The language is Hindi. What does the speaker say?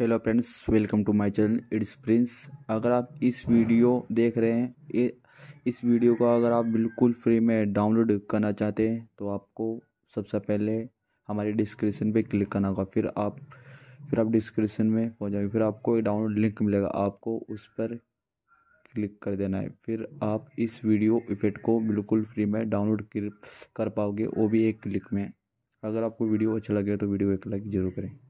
hello friends welcome to my channel it's Prince अगर आप इस वीडियो देख रहे हैं इस वीडियो को अगर आप बिल्कुल फ्री में डाउनलोड करना चाहते हैं तो आपको सबसे पहले हमारे डिस्क्रिप्शन पे क्लिक करना होगा फिर आप फिर आप डिस्क्रिप्शन में पहुंच जाएंगे फिर आपको एक डाउनलोड लिंक मिलेगा आपको उस पर क्लिक कर देना है फिर आप इस वीडियो इफेक्ट को बिल्कुल फ्री में डाउनलोड कर पाओगे वो भी एक क्लिक में अगर आपको वीडियो अच्छा लगे तो वीडियो एक लाइक ज़रूर करें